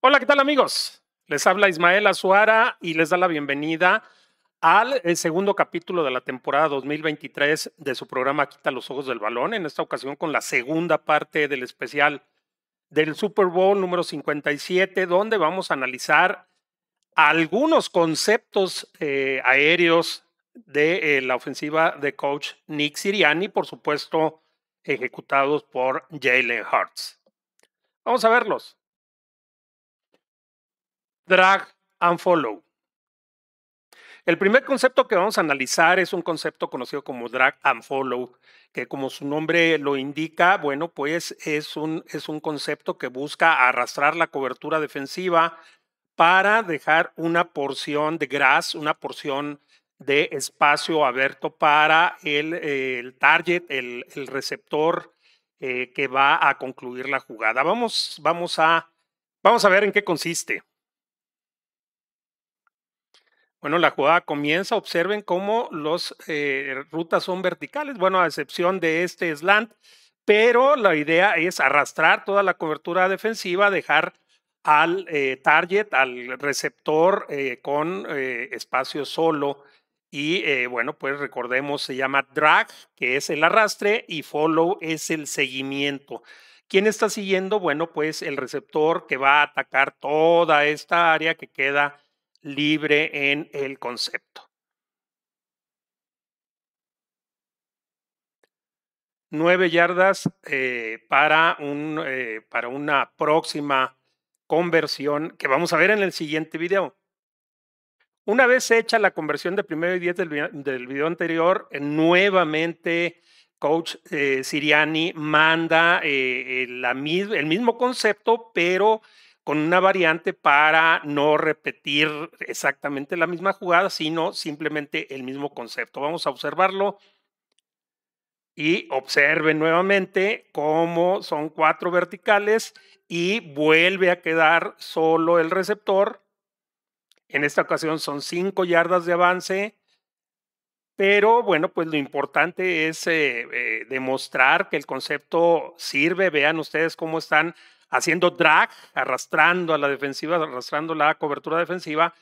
Hola, ¿qué tal amigos? Les habla Ismael Azuara y les da la bienvenida al eh, segundo capítulo de la temporada 2023 de su programa Quita los Ojos del Balón, en esta ocasión con la segunda parte del especial del Super Bowl número 57, donde vamos a analizar algunos conceptos eh, aéreos de eh, la ofensiva de coach Nick Siriani, por supuesto, ejecutados por Jalen Hurts. Vamos a verlos. Drag and follow. El primer concepto que vamos a analizar es un concepto conocido como drag and follow, que como su nombre lo indica, bueno, pues es un, es un concepto que busca arrastrar la cobertura defensiva para dejar una porción de grass, una porción de espacio abierto para el, el target, el, el receptor eh, que va a concluir la jugada. Vamos, vamos, a, vamos a ver en qué consiste. Bueno, la jugada comienza, observen cómo las eh, rutas son verticales, bueno, a excepción de este slant, pero la idea es arrastrar toda la cobertura defensiva, dejar al eh, target, al receptor con espacio solo y eh, bueno, pues recordemos, se llama drag, que es el arrastre, y follow es el seguimiento. ¿Quién está siguiendo? Bueno, pues el receptor que va a atacar toda esta área que queda libre en el concepto. Nueve yardas eh, eh, para una próxima conversión que vamos a ver en el siguiente video. Una vez hecha la conversión de primero y diez del video, anterior, eh, nuevamente coach eh, Siriani manda eh, el mismo concepto, pero con una variante para no repetir exactamente la misma jugada, sino simplemente el mismo concepto. Vamos a observarlo y observe nuevamente cómo son cuatro verticales y vuelve a quedar solo el receptor en esta ocasión son cinco yardas de avance, pero bueno, pues lo importante es eh, eh, demostrar que el concepto sirve. Vean ustedes cómo están haciendo drag, arrastrando a la defensiva, arrastrando la cobertura defensiva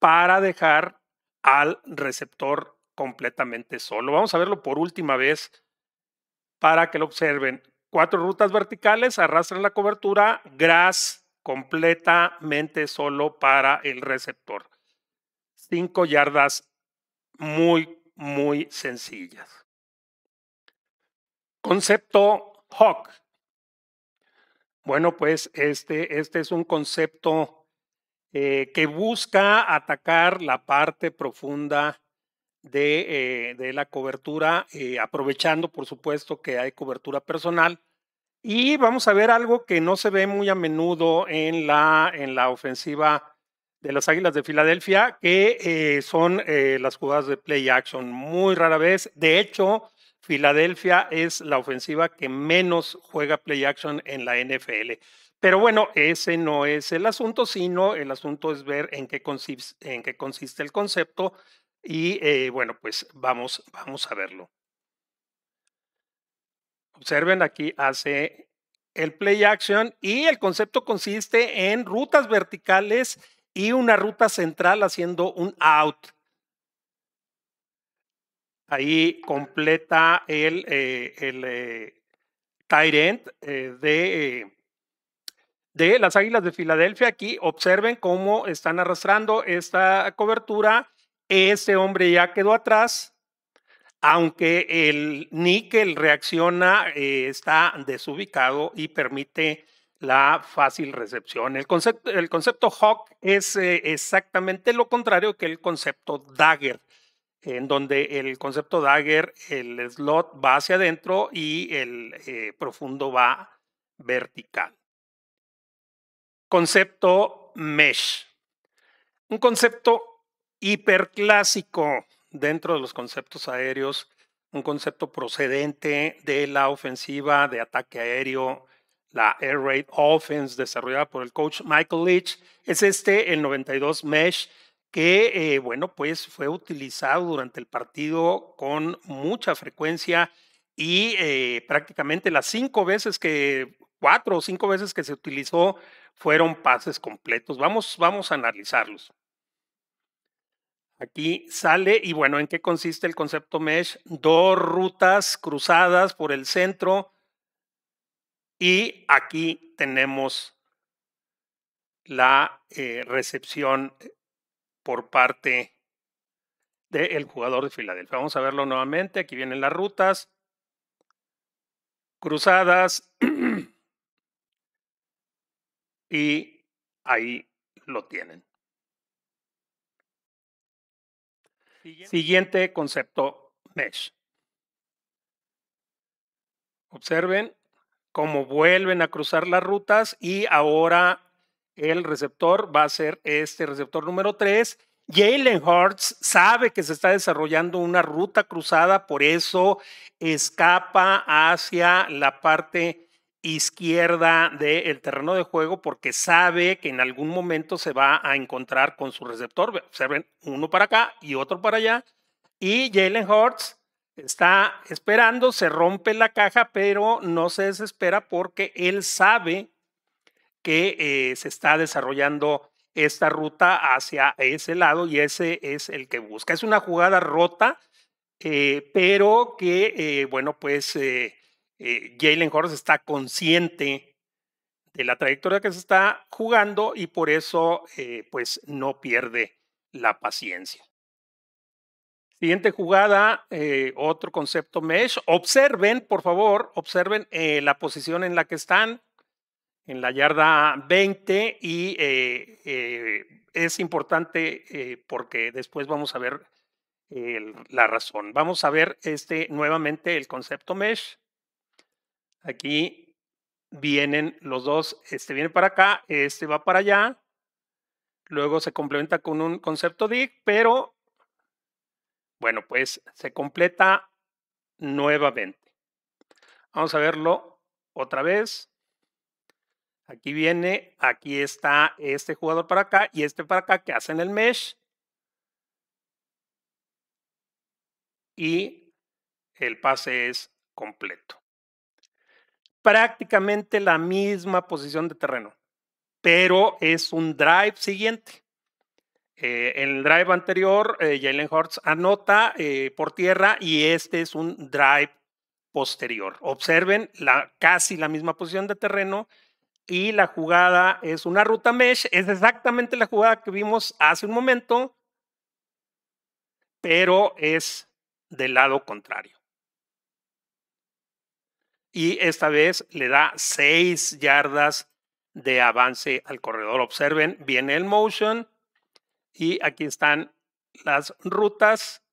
para dejar al receptor completamente solo. Vamos a verlo por última vez para que lo observen. Cuatro rutas verticales, arrastran la cobertura, Gras completamente solo para el receptor. Cinco yardas muy, muy sencillas. Concepto Hawk. Bueno, pues este, este es un concepto eh, que busca atacar la parte profunda de, eh, la cobertura, eh, aprovechando por supuesto que hay cobertura personal y vamos a ver algo que no se ve muy a menudo en la, en la ofensiva de las Águilas de Filadelfia, que eh, son eh, las jugadas de play action muy rara vez. De hecho, Filadelfia es la ofensiva que menos juega play action en la NFL. Pero bueno, ese no es el asunto, sino el asunto es ver en qué consiste, el concepto. Y eh, bueno, pues vamos, vamos a verlo. Observen aquí, hace el play action y el concepto consiste en rutas verticales y una ruta central haciendo un out. Ahí completa el, eh, eh end eh, de eh, de las Águilas de Filadelfia. Aquí observen cómo están arrastrando esta cobertura. Este hombre ya quedó atrás aunque el níquel reacciona, eh, está desubicado y permite la fácil recepción. El concepto, Hawk es eh, exactamente lo contrario que el concepto Dagger, en donde el concepto Dagger, el slot va hacia adentro y el eh, profundo va vertical. Concepto Mesh. Un concepto hiperclásico dentro de los conceptos aéreos un concepto procedente de la ofensiva de ataque aéreo, la Air Raid Offense desarrollada por el coach Michael Leach. Es este el 92 Mesh que, eh, bueno, pues fue utilizado durante el partido con mucha frecuencia y eh, prácticamente las cinco veces que, cuatro o cinco veces que se utilizó fueron pases completos. Vamos, vamos a analizarlos. Aquí sale y bueno, ¿en qué consiste el concepto mesh? Dos rutas cruzadas por el centro y aquí tenemos la eh, recepción eh, por parte del jugador de Filadelfia. Vamos a verlo nuevamente. Aquí vienen las rutas cruzadas y ahí lo tienen. Siguiente concepto, mesh. Observen cómo vuelven a cruzar las rutas y ahora el receptor va a ser este receptor número 3. Jalen Hurts sabe que se está desarrollando una ruta cruzada, por eso escapa hacia la parte izquierda del terreno de juego porque sabe que en algún momento se va a encontrar con su receptor. Observen, uno para acá y otro para allá. Y Jalen Hurts está esperando, se rompe la caja, pero no se desespera porque él sabe que eh, se está desarrollando esta ruta hacia ese lado y ese es el que busca. Es una jugada rota, eh, pero que, eh, bueno, pues eh, Jalen Horst está consciente de la trayectoria que se está jugando y por eso eh, pues no pierde la paciencia. Siguiente jugada, eh, otro concepto mesh. Observen, por favor, observen la posición en la que están, en la yarda 20, y es importante porque después vamos a ver la razón. Vamos a ver este, nuevamente el concepto mesh. Aquí vienen los dos, este viene para acá, este va para allá, luego se complementa con un concepto dig, pero bueno, pues se completa nuevamente. Vamos a verlo otra vez. Aquí viene, aquí está este jugador para acá y este para acá que hacen el mesh. Y el pase es completo prácticamente la misma posición de terreno, pero es un drive siguiente. en eh, el drive anterior, eh, Jalen Hurts anota eh, por tierra y este es un drive posterior. Observen la, casi la misma posición de terreno y la jugada es una ruta mesh. Es exactamente la jugada que vimos hace un momento, pero es del lado contrario y esta vez le da 6 yardas de avance al corredor. Observen, viene el motion y aquí están las rutas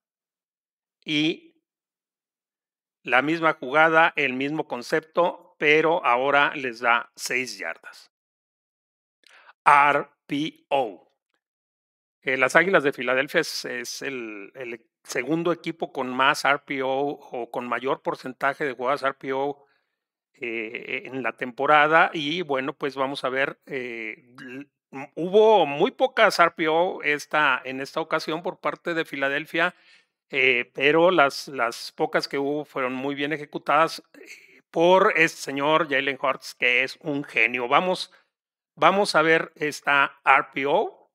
y la misma jugada, el mismo concepto, pero ahora les da 6 yardas. RPO. Eh, las Águilas de Filadelfia es, el, el, segundo equipo con más RPO o con mayor porcentaje de jugadas RPO eh, en la temporada y bueno, pues vamos a ver, eh, hubo muy pocas RPO esta, en esta ocasión por parte de Filadelfia, eh, pero las, las pocas que hubo fueron muy bien ejecutadas por este señor Jalen Hurts, que es un genio. Vamos, vamos a ver esta RPO.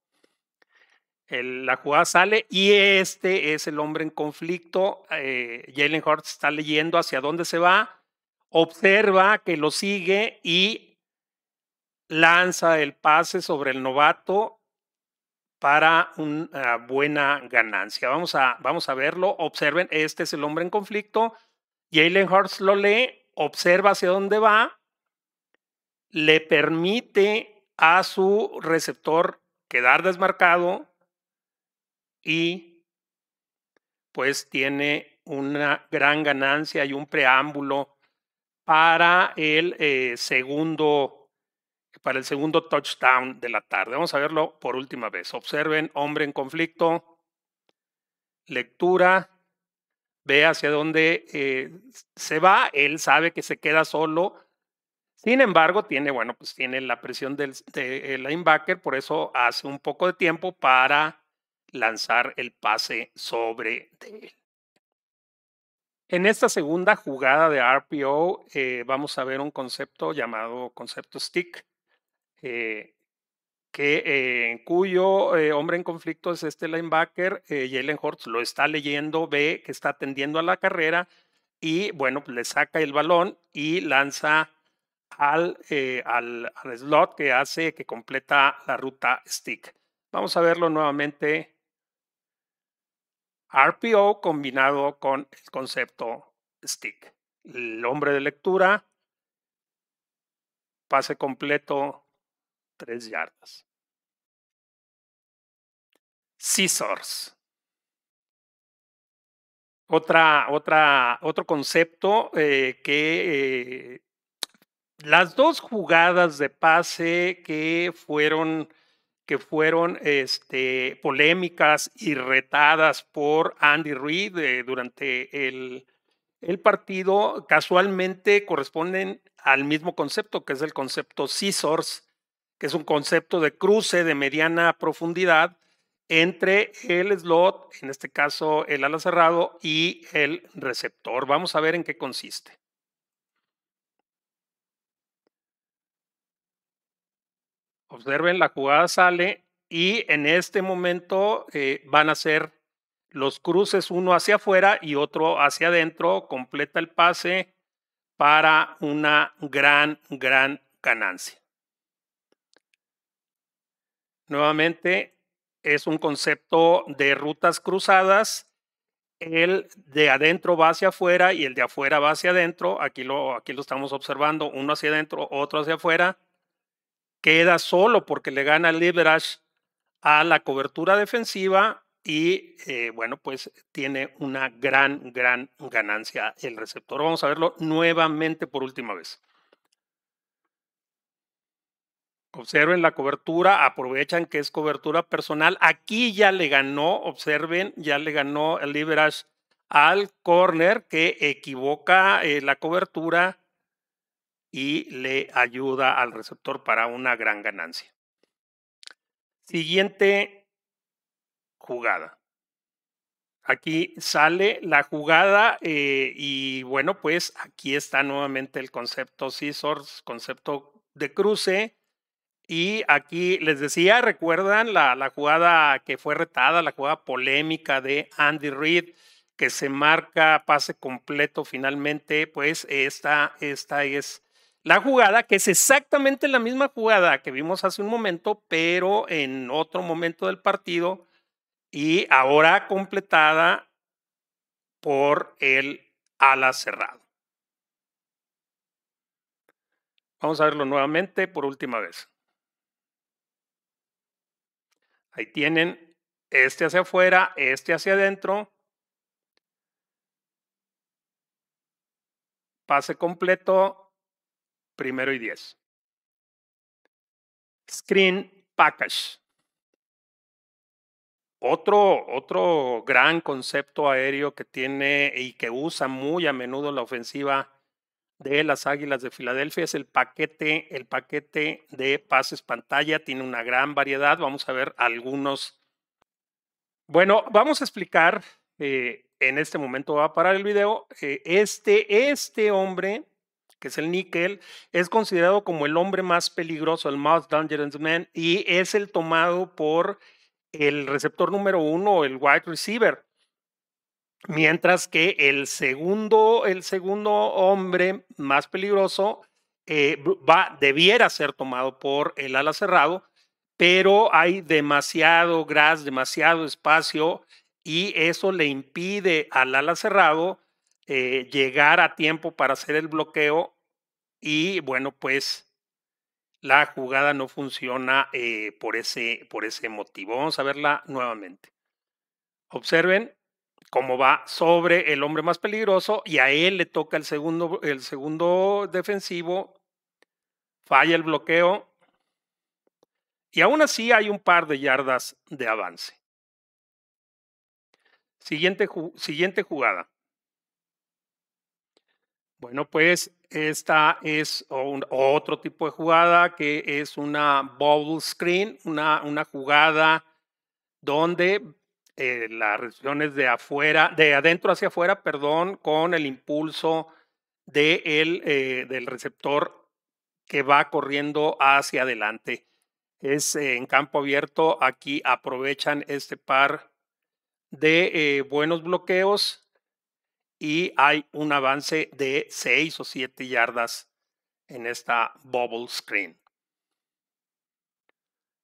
El, la jugada sale y este es el hombre en conflicto. Jalen Hurts está leyendo hacia dónde se va observa que lo sigue y lanza el pase sobre el novato para una ah, buena ganancia. Vamos a, vamos a verlo. Observen, este es el hombre en conflicto. Jalen Hurts lo lee, observa hacia dónde va, le permite a su receptor quedar desmarcado y pues tiene una gran ganancia y un preámbulo para el eh, segundo para el segundo touchdown de la tarde. Vamos a verlo por última vez. Observen, hombre en conflicto, lectura, ve hacia dónde eh, se va, él sabe que se queda solo. Sin embargo, tiene, bueno, pues tiene la presión del linebacker, por eso hace un poco de tiempo para lanzar el pase sobre de él. En esta segunda jugada de RPO eh, vamos a ver un concepto llamado concepto stick, eh, que, eh, en cuyo hombre en conflicto es este linebacker, Jalen Hortz, lo está leyendo, ve que está atendiendo a la carrera y bueno, le saca el balón y lanza al, al slot que hace que completa la ruta stick. Vamos a verlo nuevamente RPO combinado con el concepto stick. El hombre de lectura, pase completo, tres yardas. Scissors. Otra, otra, otro concepto eh, que eh, las dos jugadas de pase que fueron que fueron este, polémicas y retadas por Andy Reid eh, durante el, el partido, casualmente corresponden al mismo concepto, que es el concepto scissors, que es un concepto de cruce de mediana profundidad entre el slot, en este caso el ala cerrado, y el receptor. Vamos a ver en qué consiste. Observen, la jugada sale y en este momento eh, van a ser los cruces, uno hacia afuera y otro hacia adentro, completa el pase para una gran, gran ganancia. Nuevamente, es un concepto de rutas cruzadas. El de adentro va hacia afuera y el de afuera va hacia adentro. Aquí lo, aquí lo estamos observando, uno hacia adentro, otro hacia afuera queda solo porque le gana el leverage a la cobertura defensiva y eh, bueno, pues tiene una gran, gran ganancia el receptor. Vamos a verlo nuevamente por última vez. Observen la cobertura, aprovechan que es cobertura personal. Aquí ya le ganó, observen, ya le ganó el leverage al corner que equivoca eh, la cobertura y le ayuda al receptor para una gran ganancia. Siguiente jugada. Aquí sale la jugada eh, y bueno, pues aquí está nuevamente el concepto scissors, concepto de cruce. Y aquí les decía, recuerdan la, jugada que fue retada, la jugada polémica de Andy Reid, que se marca pase completo finalmente, pues esta, esta es la jugada, que es exactamente la misma jugada que vimos hace un momento, pero en otro momento del partido y ahora completada por el ala cerrado. Vamos a verlo nuevamente por última vez. Ahí tienen este hacia afuera, este hacia adentro. Pase completo, primero y diez. Screen Package. Otro, otro gran concepto aéreo que tiene y que usa muy a menudo la ofensiva de las Águilas de Filadelfia es el paquete, el paquete de pases pantalla. Tiene una gran variedad. Vamos a ver algunos. Bueno, vamos a explicar. Eh, en este momento va a parar el video. Eh, este, este hombre que es el níquel, es considerado como el hombre más peligroso, el Most Dangerous Man, y es el tomado por el receptor número uno, el wide receiver. Mientras que el segundo, el segundo hombre más peligroso eh, va, debiera ser tomado por el ala cerrado, pero hay demasiado gras, demasiado espacio y eso le impide al ala cerrado eh, llegar a tiempo para hacer el bloqueo y bueno, pues la jugada no funciona eh, por, ese, por ese motivo. Vamos a verla nuevamente. Observen cómo va sobre el hombre más peligroso y a él le toca el segundo, el segundo defensivo, falla el bloqueo y aún así hay un par de yardas de avance. siguiente jugada. Bueno, pues esta es otro tipo de jugada que es una bubble screen, una, una jugada donde eh, las es de afuera, de adentro hacia afuera, perdón, con el impulso de el, eh, del receptor que va corriendo hacia adelante. Es eh, en campo abierto, aquí aprovechan este par de buenos bloqueos y hay un avance de 6 o 7 yardas en esta bubble screen.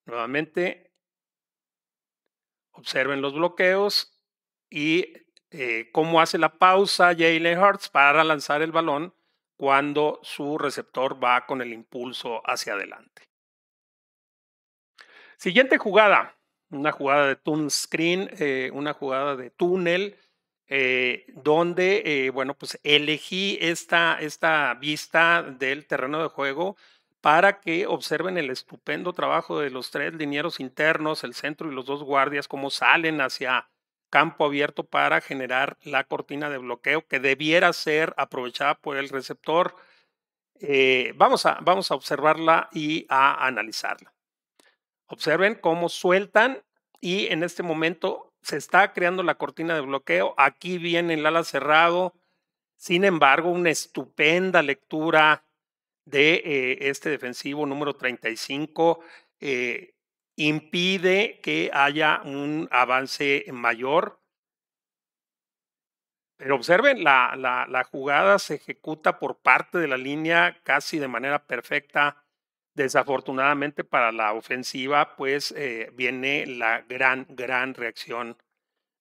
Nuevamente, observen los bloqueos y eh, cómo hace la pausa Jalen Hurts para lanzar el balón cuando su receptor va con el impulso hacia adelante. Siguiente jugada, una jugada de tune screen, eh, una jugada de túnel eh, donde, eh, bueno, pues elegí esta, esta vista del terreno de juego para que observen el estupendo trabajo de los tres linieros internos, el centro y los dos guardias, cómo salen hacia campo abierto para generar la cortina de bloqueo que debiera ser aprovechada por el receptor. Eh, vamos, a, vamos a observarla y a analizarla. Observen cómo sueltan y en este momento se está creando la cortina de bloqueo, aquí viene el ala cerrado. Sin embargo, una estupenda lectura de eh, este defensivo número 35 eh, impide que haya un avance mayor. Pero observen, la, jugada se ejecuta por parte de la línea casi de manera perfecta Desafortunadamente para la ofensiva, pues eh, viene la gran, gran reacción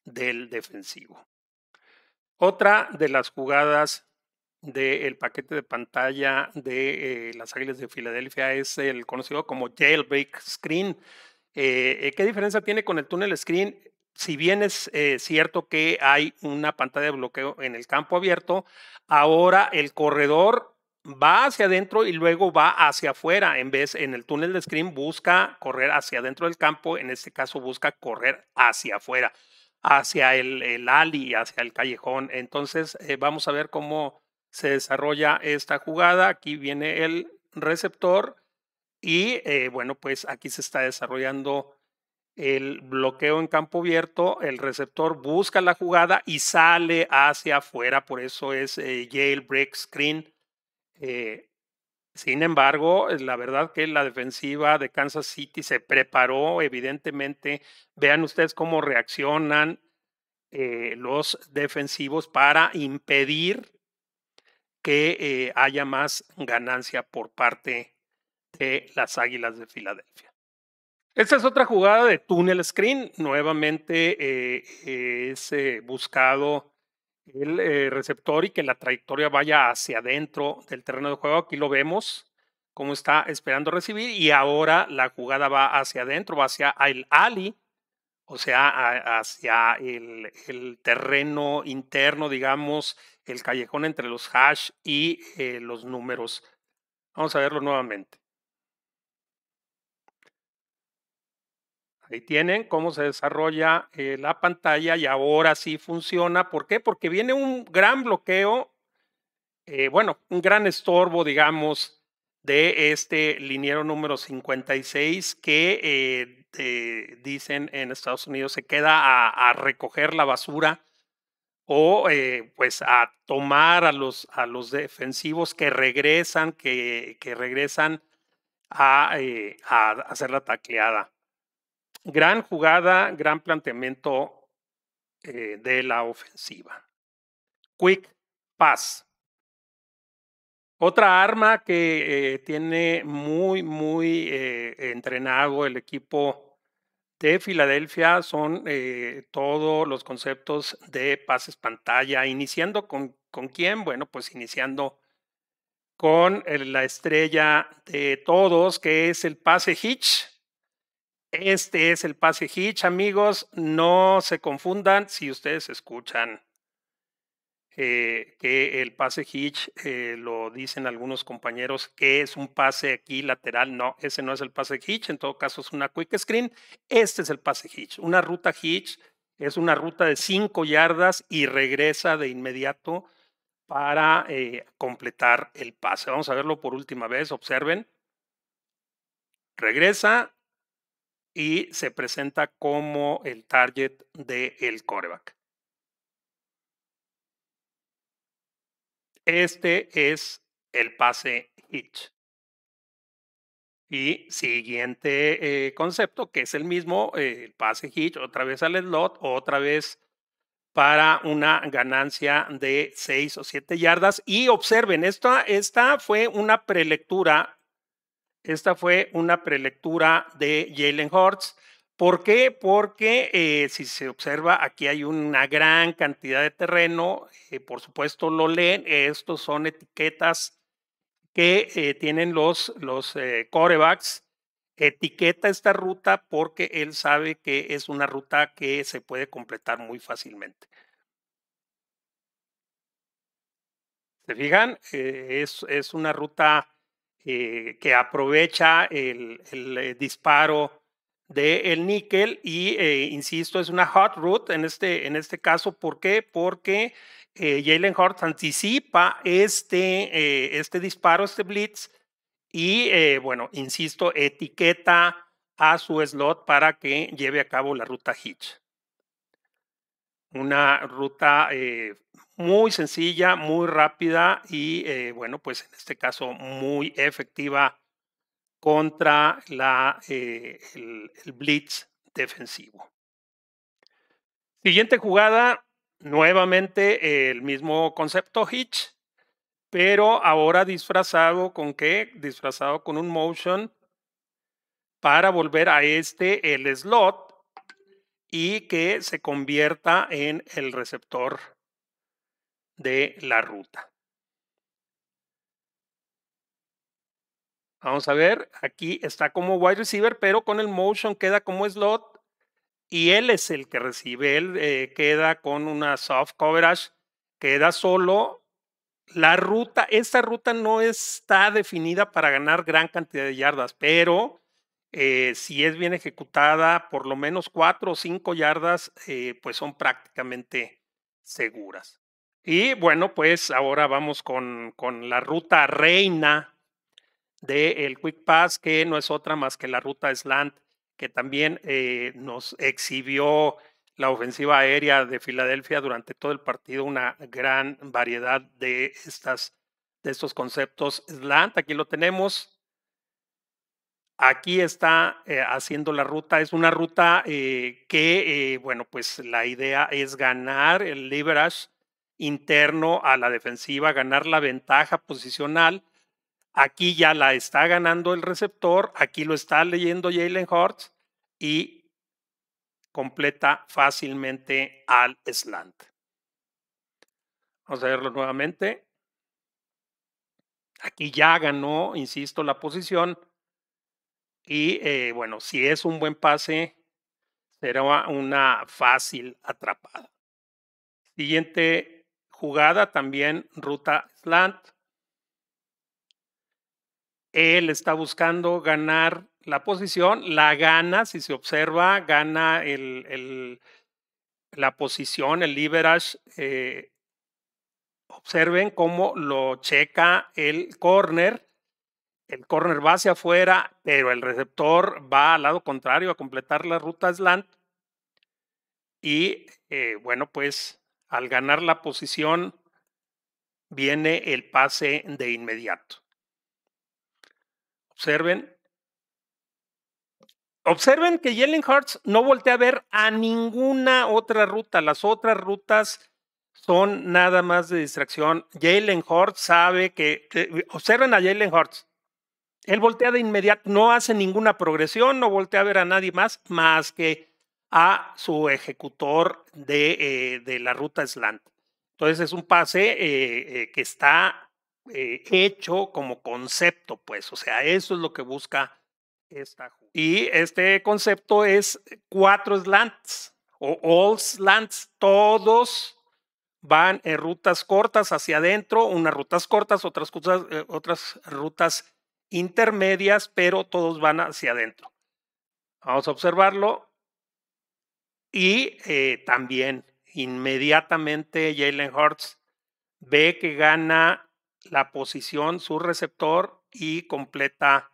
del defensivo. Otra de las jugadas del paquete de pantalla de eh, las Águilas de Filadelfia es el conocido como Jailbreak Screen. Eh, ¿Qué diferencia tiene con el túnel screen? Si bien es cierto que hay una pantalla de bloqueo en el campo abierto, ahora el corredor va hacia adentro y luego va hacia afuera. En vez, en el túnel de screen busca correr hacia adentro del campo, en este caso busca correr hacia afuera, hacia el, el ali, hacia el callejón. Entonces eh, vamos a ver cómo se desarrolla esta jugada. Aquí viene el receptor y eh, bueno, pues aquí se está desarrollando el bloqueo en campo abierto, el receptor busca la jugada y sale hacia afuera, por eso es Yale eh, jailbreak screen eh, sin embargo, eh, la verdad que la defensiva de Kansas City se preparó, evidentemente. Vean ustedes cómo reaccionan eh, los defensivos para impedir que haya más ganancia por parte de las Águilas de Filadelfia. Esta es otra jugada de túnel screen. Nuevamente es buscado el eh, receptor y que la trayectoria vaya hacia adentro del terreno de juego. Aquí lo vemos, como está esperando recibir y ahora la jugada va hacia adentro, va hacia el ali, o sea, hacia el, terreno interno, digamos, el callejón entre los hash y eh, los números. Vamos a verlo nuevamente. Ahí tienen cómo se desarrolla eh, la pantalla y ahora sí funciona. ¿Por qué? Porque viene un gran bloqueo, eh, bueno, un gran estorbo, digamos, de este liniero número 56 que eh, dicen en Estados Unidos se queda a, recoger la basura o pues a tomar a los, a los defensivos que regresan, que, que regresan a, a hacer la tacleada. Gran jugada, gran planteamiento eh, de la ofensiva. Quick pass. Otra arma que eh, tiene muy, muy eh, entrenado el equipo de Filadelfia son todos los conceptos de pases pantalla, iniciando con, con quién? Bueno, pues iniciando con la estrella de todos, que es el pase hitch este es el pase Hitch, amigos. No se confundan si ustedes escuchan eh, que el pase Hitch, eh, lo dicen algunos compañeros, que es un pase aquí lateral. No, ese no es el pase Hitch. En todo caso, es una quick screen. Este es el pase Hitch. Una ruta Hitch es una ruta de 5 yardas y regresa de inmediato para eh, completar el pase. Vamos a verlo por última vez. Observen. Regresa, y se presenta como el target del el coreback. Este es el pase hitch. Y siguiente eh, concepto, que es el mismo, eh, el pase hitch, otra vez al slot, otra vez para una ganancia de 6 o 7 yardas. Y observen, esta, esta fue una prelectura esta fue una prelectura de Jalen Hortz. ¿Por qué? Porque eh, si se observa, aquí hay una gran cantidad de terreno. Eh, por supuesto, lo leen. Estos son etiquetas que eh, tienen los, los corebacks. Etiqueta esta ruta porque él sabe que es una ruta que se puede completar muy fácilmente. ¿Se fijan? es una ruta eh, que aprovecha el, eh, disparo del el níquel y, eh, insisto, es una hot route en este, en este caso. ¿Por qué? Porque Jalen Hurts anticipa este, este disparo, este blitz, y, bueno, insisto, etiqueta a su slot para que lleve a cabo la ruta hitch una ruta eh, muy sencilla, muy rápida y, eh, bueno, pues en este caso muy efectiva contra la, eh, el, blitz defensivo. Siguiente jugada, nuevamente el mismo concepto hitch, pero ahora disfrazado con qué? Disfrazado con un motion para volver a este, el slot, y que se convierta en el receptor de la ruta. Vamos a ver, aquí está como wide receiver, pero con el motion queda como slot y él es el que recibe, él eh, queda con una soft coverage, queda solo. La ruta, esta ruta no está definida para ganar gran cantidad de yardas, pero eh, si es bien ejecutada, por lo menos cuatro o cinco yardas, eh, pues son prácticamente seguras. Y bueno, pues ahora vamos con, con la ruta reina del Quick Pass, que no es otra más que la ruta Slant, que también eh, nos exhibió la ofensiva aérea de Filadelfia durante todo el partido, una gran variedad de, estas, de estos conceptos Slant. Aquí lo tenemos, Aquí está eh, haciendo la ruta, es una ruta eh, que, eh, bueno, pues la idea es ganar el leverage interno a la defensiva, ganar la ventaja posicional. Aquí ya la está ganando el receptor, aquí lo está leyendo Jalen Hurts y completa fácilmente al slant. Vamos a verlo nuevamente. Aquí ya ganó, insisto, la posición y eh, bueno, si es un buen pase, será una fácil atrapada. Siguiente jugada, también ruta slant. Él está buscando ganar la posición, la gana, si se observa, gana el, la posición, el leverage. Eh, observen cómo lo checa el corner el corner va hacia afuera, pero el receptor va al lado contrario a completar la ruta slant. Y eh, bueno, pues al ganar la posición viene el pase de inmediato. Observen. Observen que Jalen Hurts no voltea a ver a ninguna otra ruta. Las otras rutas son nada más de distracción. Jalen Hurts sabe que, que eh, observen a Jalen Hurts. Él voltea de inmediato, no hace ninguna progresión, no voltea a ver a nadie más más que a su ejecutor de, eh, la ruta slant. Entonces es un pase eh, eh, que está hecho como concepto, pues, o sea, eso es lo que busca esta Y este concepto es cuatro slants o all slants, todos van en rutas cortas hacia adentro, unas rutas cortas, otras, otras rutas intermedias, pero todos van hacia adentro. Vamos a observarlo. Y eh, también inmediatamente Jalen Hurts ve que gana la posición su receptor y completa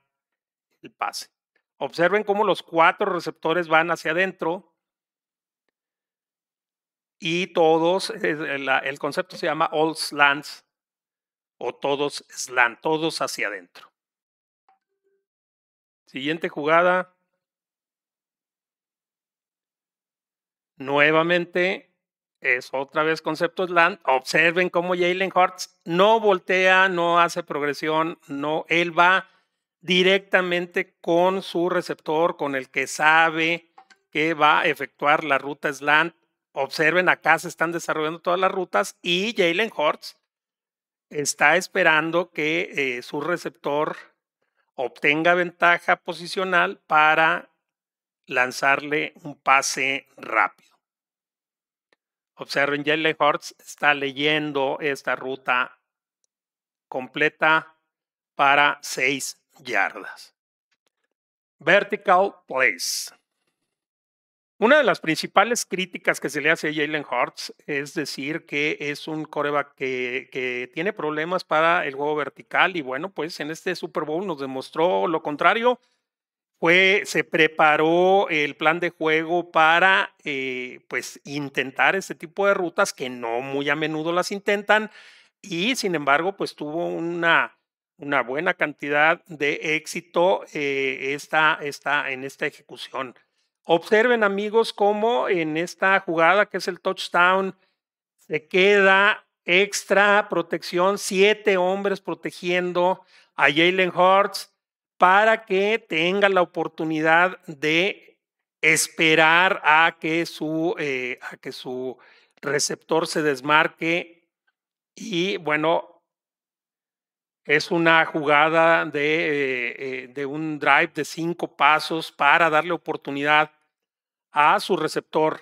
el pase. Observen cómo los cuatro receptores van hacia adentro y todos, el, concepto se llama all slants o todos slant, todos hacia adentro. Siguiente jugada. Nuevamente es otra vez concepto slant. Observen cómo Jalen Hurts no voltea, no hace progresión, no, él va directamente con su receptor, con el que sabe que va a efectuar la ruta slant. Observen, acá se están desarrollando todas las rutas y Jalen Hurts está esperando que eh, su receptor obtenga ventaja posicional para lanzarle un pase rápido. Observen, Jalen Hortz está leyendo esta ruta completa para 6 yardas. Vertical Place. Una de las principales críticas que se le hace a Jalen Hurts es decir que es un coreback que, tiene problemas para el juego vertical y bueno, pues en este Super Bowl nos demostró lo contrario. Fue, se preparó el plan de juego para eh, pues intentar este tipo de rutas que no muy a menudo las intentan y sin embargo pues tuvo una, una buena cantidad de éxito eh, esta, esta, en esta ejecución. Observen amigos cómo en esta jugada que es el touchdown se queda extra protección, siete hombres protegiendo a Jalen Hurts para que tenga la oportunidad de esperar a que su, eh, a que su receptor se desmarque. Y bueno, es una jugada de, eh, eh, de un drive de cinco pasos para darle oportunidad a su receptor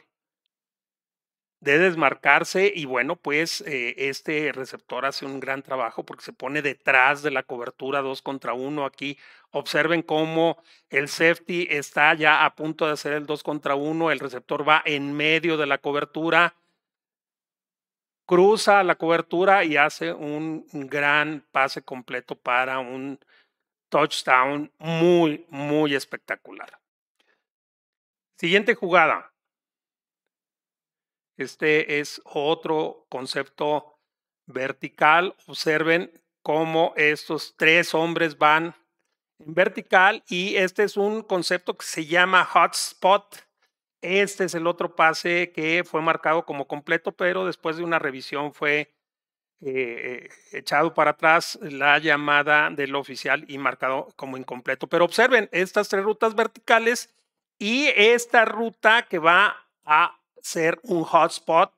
de desmarcarse y bueno, pues eh, este receptor hace un gran trabajo porque se pone detrás de la cobertura 2 contra uno aquí. Observen cómo el safety está ya a punto de hacer el 2 contra uno el receptor va en medio de la cobertura, cruza la cobertura y hace un gran pase completo para un touchdown muy, muy espectacular. Siguiente jugada. Este es otro concepto vertical. Observen cómo estos tres hombres van en vertical y este es un concepto que se llama hotspot. Este es el otro pase que fue marcado como completo, pero después de una revisión fue eh, eh, echado para atrás la llamada del oficial y marcado como incompleto. Pero observen, estas tres rutas verticales y esta ruta que va a ser un hotspot,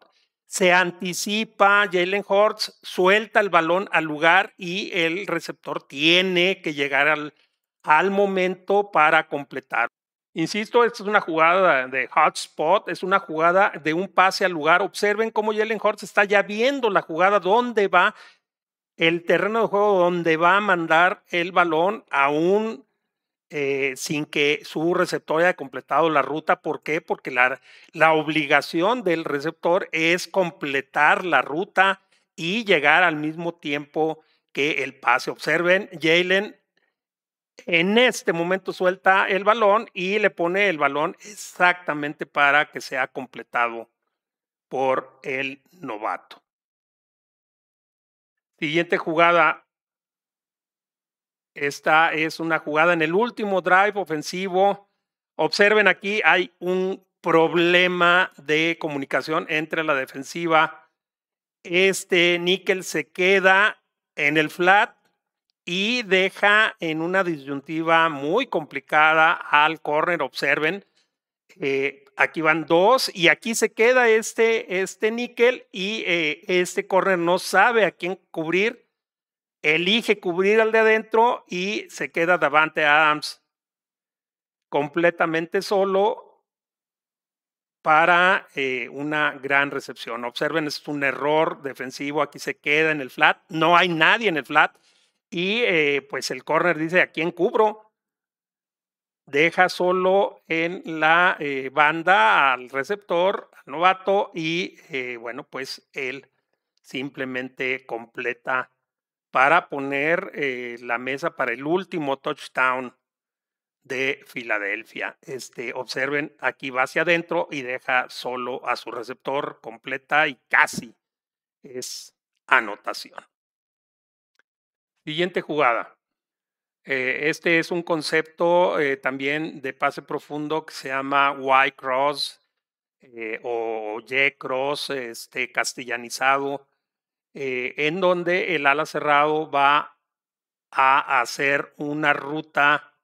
se anticipa Jalen Hortz, suelta el balón al lugar y el receptor tiene que llegar al, al momento para completar. Insisto, esta es una jugada de hotspot, es una jugada de un pase al lugar. Observen cómo Jalen Hortz está ya viendo la jugada, dónde va el terreno de juego, dónde va a mandar el balón a un eh, sin que su receptor haya completado la ruta. ¿Por qué? Porque la, la obligación del receptor es completar la ruta y llegar al mismo tiempo que el pase. Observen, Jalen en este momento suelta el balón y le pone el balón exactamente para que sea completado por el novato. Siguiente jugada, esta es una jugada en el último drive ofensivo. Observen aquí, hay un problema de comunicación entre la defensiva. Este níquel se queda en el flat y deja en una disyuntiva muy complicada al corner. Observen, eh, aquí van dos y aquí se queda este, este níquel y eh, este corner no sabe a quién cubrir elige cubrir al de adentro y se queda Davante Adams completamente solo para eh, una gran recepción. Observen, es un error defensivo, aquí se queda en el flat, no hay nadie en el flat y eh, pues el corner dice, ¿a quién cubro? Deja solo en la eh, banda al receptor, al novato y bueno, pues él simplemente completa para poner eh, la mesa para el último touchdown de Filadelfia. Este, observen, aquí va hacia adentro y deja solo a su receptor completa y casi es anotación. Siguiente jugada. Eh, este es un concepto eh, también de pase profundo que se llama Y cross o Y cross este, castellanizado. Eh, en donde el ala cerrado va a hacer una ruta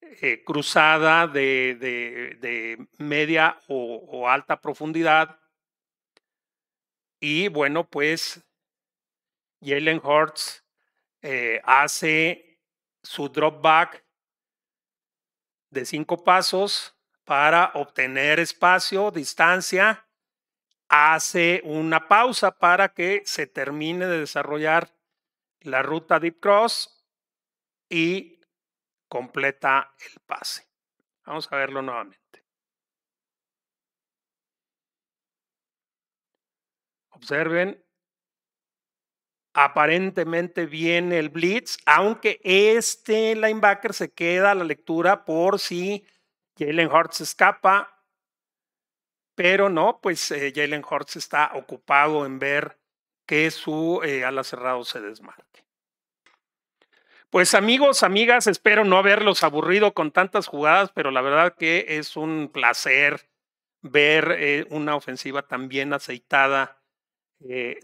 eh, cruzada de, media o, alta profundidad. Y bueno, pues Jalen Hurts eh, hace su drop back de cinco pasos para obtener espacio, distancia hace una pausa para que se termine de desarrollar la ruta Deep Cross y completa el pase. Vamos a verlo nuevamente. Observen, aparentemente viene el blitz, aunque este linebacker se queda a la lectura por si Jalen Hurts escapa pero no, pues eh, Jalen Hortz está ocupado en ver que su eh, ala cerrado se desmarque. Pues amigos, amigas, espero no haberlos aburrido con tantas jugadas, pero la verdad que es un placer ver eh, una ofensiva tan bien aceitada,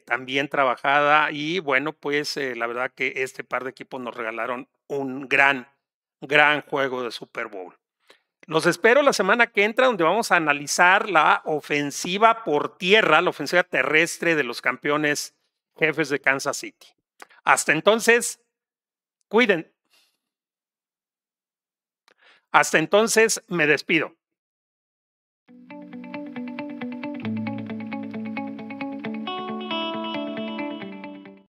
tan bien trabajada y bueno, pues la verdad que este par de equipos nos regalaron un gran, gran juego de Super Bowl. Los espero la semana que entra donde vamos a analizar la ofensiva por tierra, la ofensiva terrestre de los campeones jefes de Kansas City. Hasta entonces, cuiden. Hasta entonces, me despido.